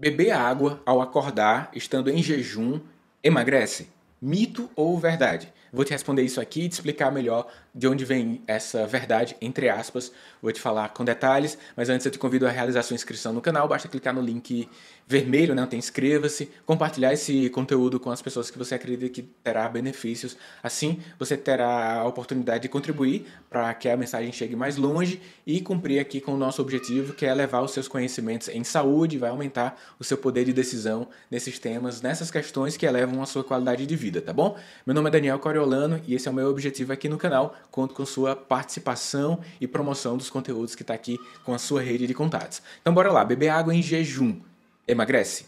Beber água ao acordar, estando em jejum, emagrece? Mito ou verdade? Vou te responder isso aqui e te explicar melhor de onde vem essa verdade, entre aspas. Vou te falar com detalhes, mas antes eu te convido a realizar sua inscrição no canal. Basta clicar no link vermelho, né? Tem inscreva-se, compartilhar esse conteúdo com as pessoas que você acredita que terá benefícios. Assim, você terá a oportunidade de contribuir para que a mensagem chegue mais longe e cumprir aqui com o nosso objetivo, que é levar os seus conhecimentos em saúde, vai aumentar o seu poder de decisão nesses temas, nessas questões que elevam a sua qualidade de vida, tá bom? Meu nome é Daniel Corio Coriolano e esse é o meu objetivo aqui no canal. Conto com sua participação e promoção dos conteúdos que está aqui com a sua rede de contatos. Então bora lá, beber água em jejum emagrece.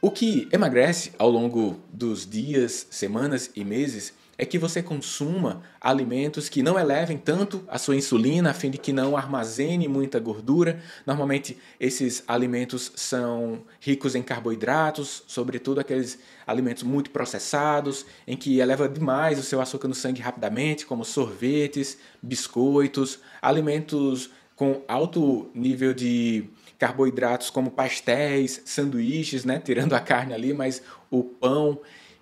O que emagrece ao longo dos dias, semanas e meses é que você consuma alimentos que não elevem tanto a sua insulina, a fim de que não armazene muita gordura. Normalmente, esses alimentos são ricos em carboidratos, sobretudo aqueles alimentos muito processados, em que eleva demais o seu açúcar no sangue rapidamente, como sorvetes, biscoitos, alimentos com alto nível de carboidratos, como pastéis, sanduíches, né? tirando a carne ali, mas o pão.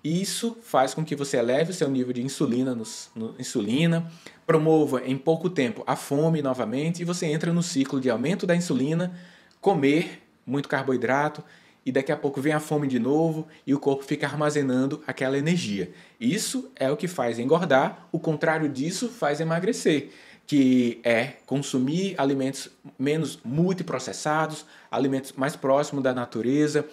Isso faz com que você eleve o seu nível de insulina, no, no, insulina, promova em pouco tempo a fome novamente e você entra no ciclo de aumento da insulina, comer muito carboidrato e daqui a pouco vem a fome de novo e o corpo fica armazenando aquela energia. Isso é o que faz engordar, o contrário disso faz emagrecer, que é consumir alimentos menos multiprocessados, alimentos mais próximos da natureza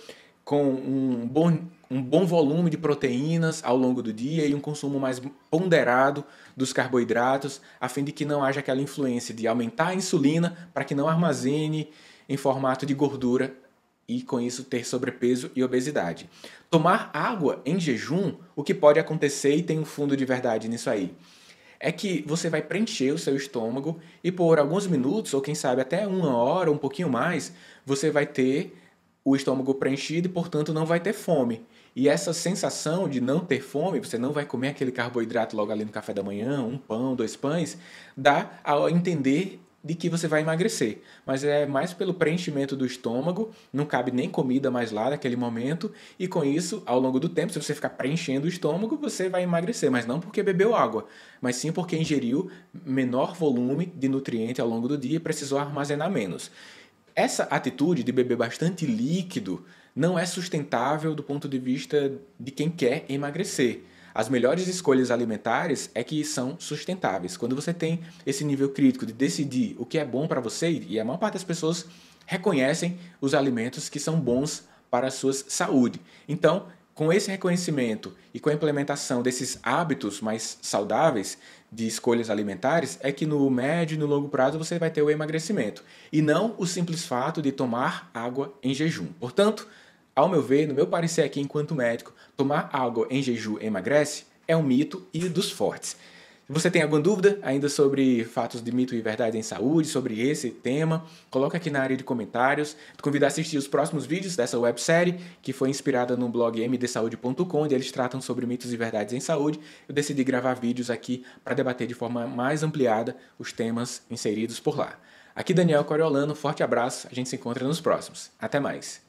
com um bom, um bom volume de proteínas ao longo do dia e um consumo mais ponderado dos carboidratos, a fim de que não haja aquela influência de aumentar a insulina para que não armazene em formato de gordura e com isso ter sobrepeso e obesidade. Tomar água em jejum, o que pode acontecer e tem um fundo de verdade nisso aí, é que você vai preencher o seu estômago e por alguns minutos ou quem sabe até uma hora, um pouquinho mais, você vai ter o estômago preenchido e, portanto, não vai ter fome. E essa sensação de não ter fome, você não vai comer aquele carboidrato logo ali no café da manhã, um pão, dois pães, dá a entender de que você vai emagrecer, mas é mais pelo preenchimento do estômago, não cabe nem comida mais lá naquele momento, e com isso, ao longo do tempo, se você ficar preenchendo o estômago, você vai emagrecer, mas não porque bebeu água, mas sim porque ingeriu menor volume de nutriente ao longo do dia e precisou armazenar menos. Essa atitude de beber bastante líquido não é sustentável do ponto de vista de quem quer emagrecer. As melhores escolhas alimentares é que são sustentáveis. Quando você tem esse nível crítico de decidir o que é bom para você, e a maior parte das pessoas reconhecem os alimentos que são bons para a sua saúde. Então, com esse reconhecimento e com a implementação desses hábitos mais saudáveis de escolhas alimentares, é que no médio e no longo prazo você vai ter o emagrecimento, e não o simples fato de tomar água em jejum. Portanto, ao meu ver, no meu parecer aqui enquanto médico, tomar água em jejum emagrece é um mito e dos fortes. Se você tem alguma dúvida ainda sobre fatos de mito e verdade em saúde, sobre esse tema, coloca aqui na área de comentários. Te convido a assistir os próximos vídeos dessa websérie, que foi inspirada no blog mdsaude.com, onde eles tratam sobre mitos e verdades em saúde. Eu decidi gravar vídeos aqui para debater de forma mais ampliada os temas inseridos por lá. Aqui Daniel Coriolano, forte abraço, a gente se encontra nos próximos. Até mais!